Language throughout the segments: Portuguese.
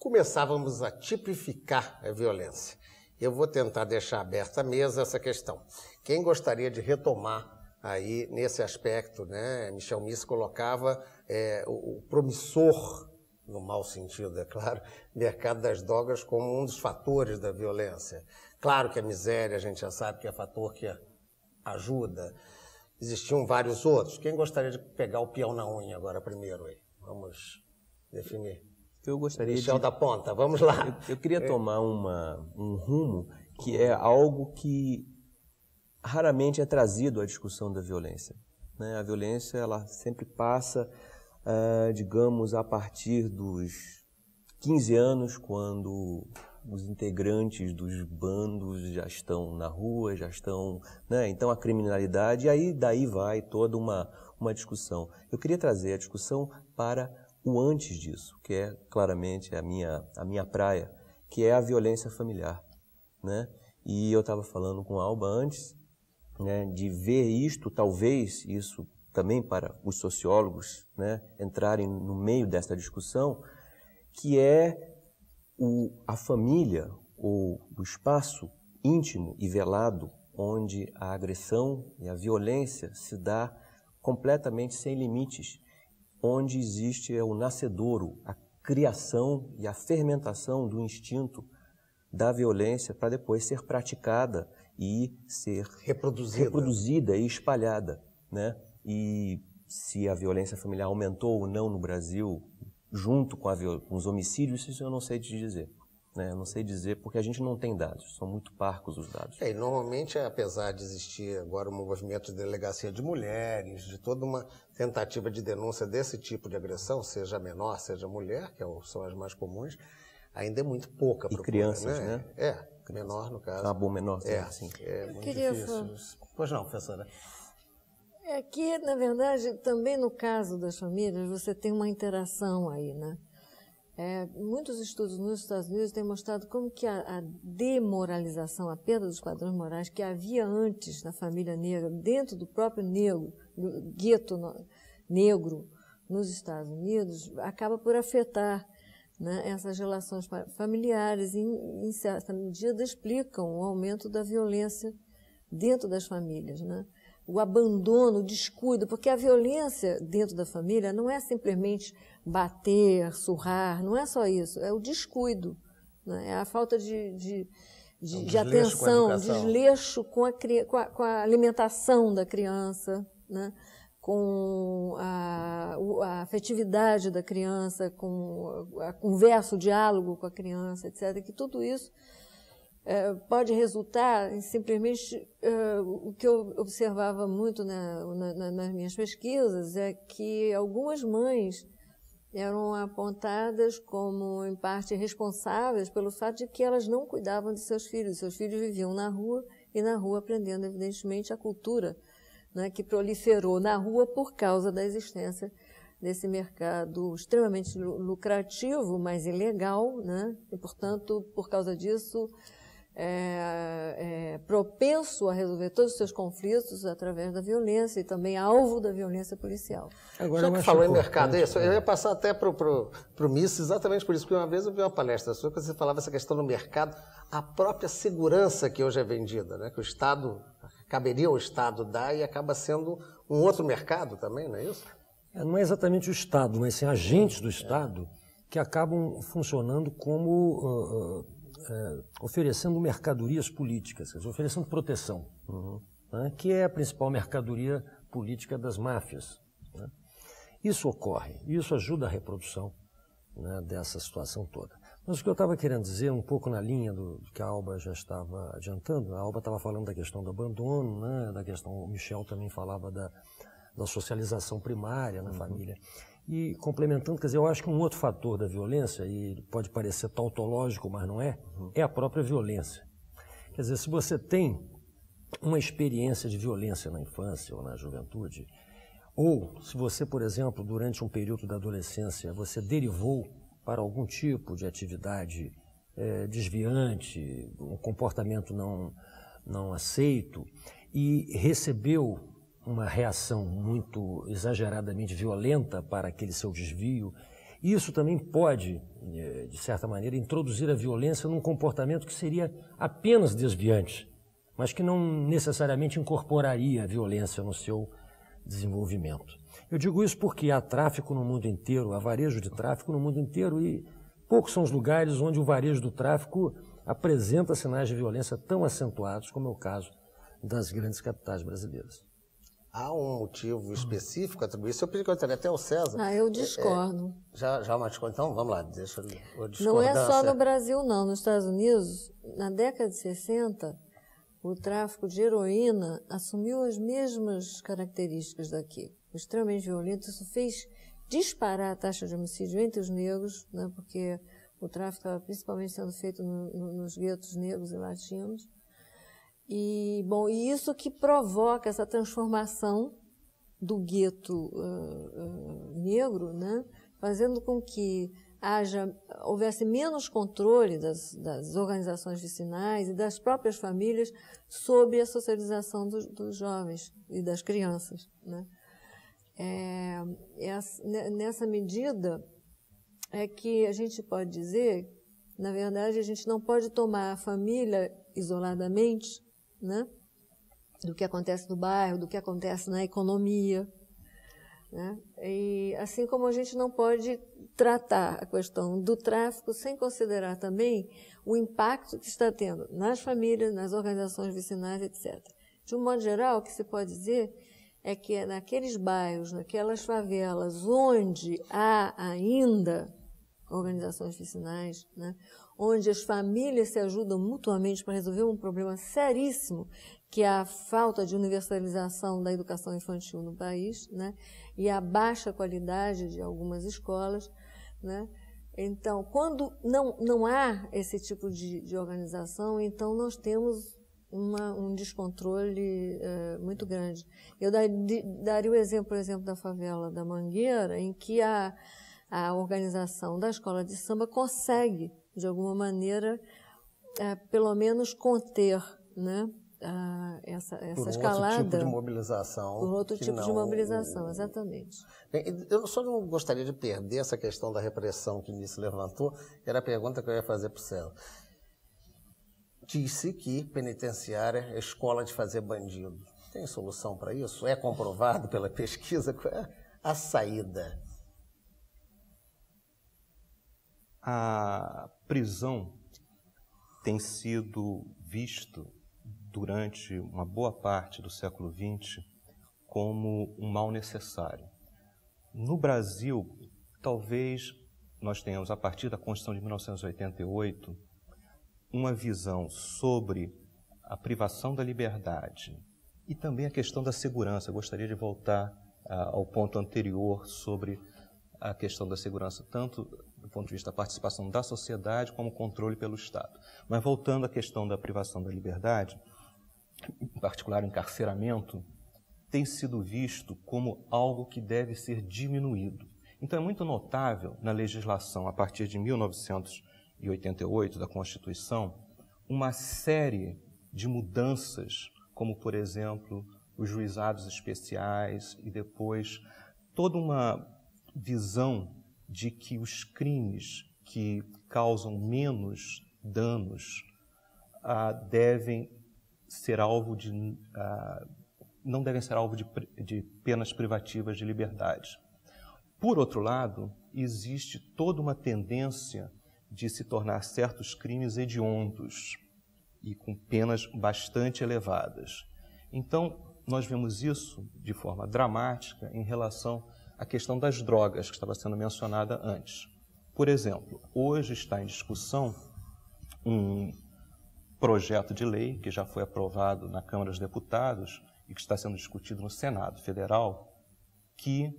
começávamos a tipificar a violência. Eu vou tentar deixar aberta a mesa essa questão. Quem gostaria de retomar aí nesse aspecto, né? Michel Miss colocava é, o, o promissor no mau sentido, é claro, mercado das drogas como um dos fatores da violência. Claro que a miséria, a gente já sabe que é fator que ajuda. Existiam vários outros. Quem gostaria de pegar o peão na unha agora primeiro aí? Vamos definir eu gostaria Michel de... da Ponta, vamos lá. Eu, eu queria é. tomar uma, um rumo que é algo que raramente é trazido à discussão da violência. Né? A violência ela sempre passa, uh, digamos, a partir dos 15 anos, quando os integrantes dos bandos já estão na rua, já estão, né? Então a criminalidade, e aí daí vai toda uma uma discussão. Eu queria trazer a discussão para o antes disso, que é claramente a minha, a minha praia, que é a violência familiar. Né? E eu estava falando com a Alba antes né, de ver isto, talvez isso também para os sociólogos né, entrarem no meio desta discussão, que é o, a família ou o espaço íntimo e velado onde a agressão e a violência se dá completamente sem limites onde existe é o nascedouro, a criação e a fermentação do instinto da violência para depois ser praticada e ser reproduzida, reproduzida e espalhada, né? E se a violência familiar aumentou ou não no Brasil junto com, a, com os homicídios, isso eu não sei te dizer né? não sei dizer porque a gente não tem dados, são muito parcos os dados. É, normalmente, apesar de existir agora um movimento de delegacia de mulheres, de toda uma tentativa de denúncia desse tipo de agressão, seja menor, seja mulher, que é são as mais comuns, ainda é muito pouca. Procura, e crianças, né? né? É, menor no caso. Ah, bom, menor, é, sim. É, sim. é Eu muito queria difícil. Falar. Pois não, professora. É que, na verdade, também no caso das famílias, você tem uma interação aí, né? É, muitos estudos nos Estados Unidos têm mostrado como que a, a, demoralização, a perda dos padrões morais que havia antes na família negra, dentro do próprio negro, do gueto no, negro nos Estados Unidos, acaba por afetar né, essas relações familiares e, em certa medida, explicam o aumento da violência dentro das famílias. Né? o abandono, o descuido, porque a violência dentro da família não é simplesmente bater, surrar, não é só isso, é o descuido, né? é a falta de, de, de, é um de atenção, com desleixo com a, com, a, com a, alimentação da criança, né? com a, a, afetividade da criança, com a, a conversa, o diálogo com a criança, etc. Que tudo isso é, pode resultar em simplesmente é, o que eu observava muito na, na, nas minhas pesquisas é que algumas mães eram apontadas como em parte responsáveis pelo fato de que elas não cuidavam de seus filhos. Seus filhos viviam na rua e na rua aprendendo evidentemente a cultura né, que proliferou na rua por causa da existência desse mercado extremamente lucrativo, mas ilegal, né? E portanto, por causa disso, é, é, propenso a resolver todos os seus conflitos através da violência e também alvo da violência policial. Agora, Já que falou em né? mercado, isso, eu ia passar até para o Miss exatamente por isso, porque uma vez eu vi uma palestra sua que você falava essa questão do mercado, a própria segurança que hoje é vendida, né, que o Estado, caberia ao Estado dar e acaba sendo um outro mercado também, não é isso? É, não é exatamente o Estado, mas sim agentes do Estado que acabam funcionando como... Uh, uh, é, oferecendo mercadorias políticas, oferecendo proteção, uhum. né, que é a principal mercadoria política das máfias. Né. Isso ocorre, isso ajuda a reprodução né, dessa situação toda. Mas o que eu estava querendo dizer, um pouco na linha do, do, que a Alba já estava adiantando, a Alba estava falando da questão do abandono, né, da questão, o Michel também falava da, da socialização primária na uhum. família. E complementando, quer dizer, eu acho que um outro fator da violência, e pode parecer tautológico, mas não é, uhum. é a própria violência. Quer dizer, se você tem uma experiência de violência na infância ou na juventude, ou se você, por exemplo, durante um período da adolescência, você derivou para algum tipo de atividade é, desviante, um comportamento não, não aceito, e recebeu uma reação muito exageradamente violenta para aquele seu desvio. E isso também pode, eh, de certa maneira, introduzir a violência num comportamento que seria apenas desviante, mas que não necessariamente incorporaria a violência no seu desenvolvimento. Eu digo isso porque há tráfico no mundo inteiro, há varejo de tráfico no mundo inteiro e poucos são os lugares onde o varejo do tráfico apresenta sinais de violência tão acentuados como é o caso das grandes capitais brasileiras há um motivo específico atribuído isso. Eu pedi que eu até ao César. Ah, eu discordo. É, já, já machucou, então vamos lá, deixa eu Não é só no Brasil, não. Nos Estados Unidos, na década de 60, o tráfico de heroína assumiu as mesmas características daqui. Extremamente violento, isso fez disparar a taxa de homicídio entre os negros, né, porque o tráfico estava principalmente sendo feito no, no, nos guetos negros e latinos. E, bom, e isso que provoca essa transformação do gueto uh, uh, negro, né? fazendo com que haja, houvesse menos controle das, das, organizações vicinais e das próprias famílias sobre a socialização dos, dos jovens e das crianças. Né? É, essa, nessa medida, é que a gente pode dizer, na verdade, a gente não pode tomar a família isoladamente né? do que acontece no bairro, do que acontece na economia. Né? E assim como a gente não pode tratar a questão do tráfico sem considerar também o impacto que está tendo nas famílias, nas organizações vicinais, etc. De um modo geral, o que se pode dizer é que é naqueles bairros, naquelas favelas onde há ainda organizações vicinais, né? onde as famílias se ajudam mutuamente para resolver um problema seríssimo, que é a falta de universalização da educação infantil no país, né? e a baixa qualidade de algumas escolas. Né? Então, quando não, não há esse tipo de, de organização, então nós temos uma, um descontrole é, muito grande. Eu dar, de, daria o exemplo, por exemplo, da favela da Mangueira, em que a, a organização da escola de samba consegue, de alguma maneira, é, pelo menos conter né, a, essa, essa por escalada. Por outro tipo de mobilização. Por outro tipo não... de mobilização, exatamente. Bem, eu só não gostaria de perder essa questão da repressão que o levantou, que era a pergunta que eu ia fazer para o Celo. Disse que penitenciária é escola de fazer bandido. Tem solução para isso? É comprovado pela pesquisa? Qual é a saída? A prisão tem sido vista durante uma boa parte do século XX como um mal necessário. No Brasil, talvez nós tenhamos, a partir da Constituição de 1988, uma visão sobre a privação da liberdade e também a questão da segurança. Eu gostaria de voltar ah, ao ponto anterior sobre a questão da segurança, tanto do ponto de vista da participação da sociedade como controle pelo Estado. Mas voltando à questão da privação da liberdade, em particular o encarceramento, tem sido visto como algo que deve ser diminuído. Então é muito notável na legislação a partir de 1988 da Constituição uma série de mudanças, como por exemplo, os juizados especiais e depois toda uma visão de que os crimes que causam menos danos ah, devem ser alvo de ah, não devem ser alvo de, de penas privativas de liberdade. Por outro lado, existe toda uma tendência de se tornar certos crimes hediondos e com penas bastante elevadas. Então, nós vemos isso de forma dramática em relação a questão das drogas, que estava sendo mencionada antes. Por exemplo, hoje está em discussão um projeto de lei que já foi aprovado na Câmara dos Deputados e que está sendo discutido no Senado Federal, que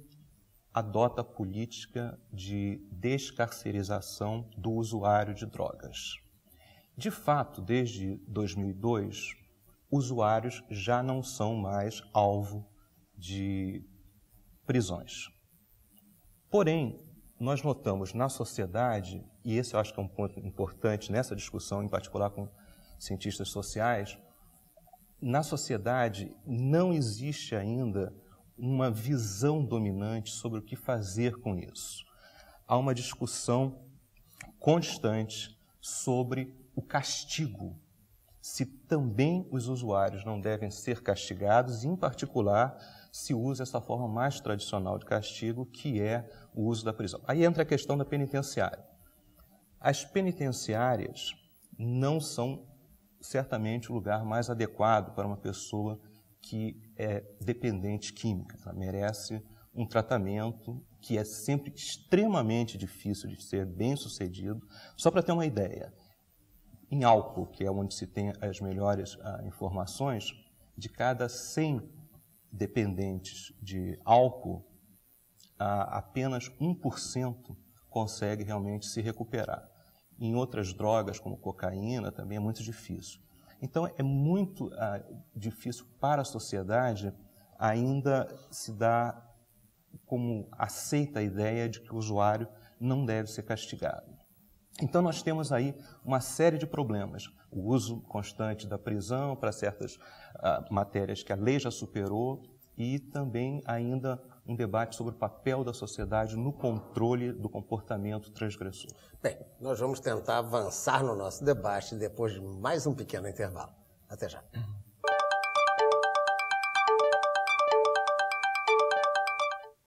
adota a política de descarcerização do usuário de drogas. De fato, desde 2002, usuários já não são mais alvo de prisões. Porém, nós notamos na sociedade, e esse eu acho que é um ponto importante nessa discussão, em particular com cientistas sociais, na sociedade não existe ainda uma visão dominante sobre o que fazer com isso. Há uma discussão constante sobre o castigo, se também os usuários não devem ser castigados, em particular se usa essa forma mais tradicional de castigo, que é o uso da prisão. Aí entra a questão da penitenciária. As penitenciárias não são certamente o lugar mais adequado para uma pessoa que é dependente química. Ela merece um tratamento que é sempre extremamente difícil de ser bem sucedido. Só para ter uma ideia, em álcool, que é onde se tem as melhores ah, informações, de cada 100 dependentes de álcool, apenas 1% consegue realmente se recuperar. Em outras drogas, como cocaína, também é muito difícil. Então, é muito ah, difícil para a sociedade ainda se dar como aceita a ideia de que o usuário não deve ser castigado. Então, nós temos aí uma série de problemas. O uso constante da prisão para certas uh, matérias que a lei já superou e também ainda um debate sobre o papel da sociedade no controle do comportamento transgressor. Bem, nós vamos tentar avançar no nosso debate depois de mais um pequeno intervalo. Até já.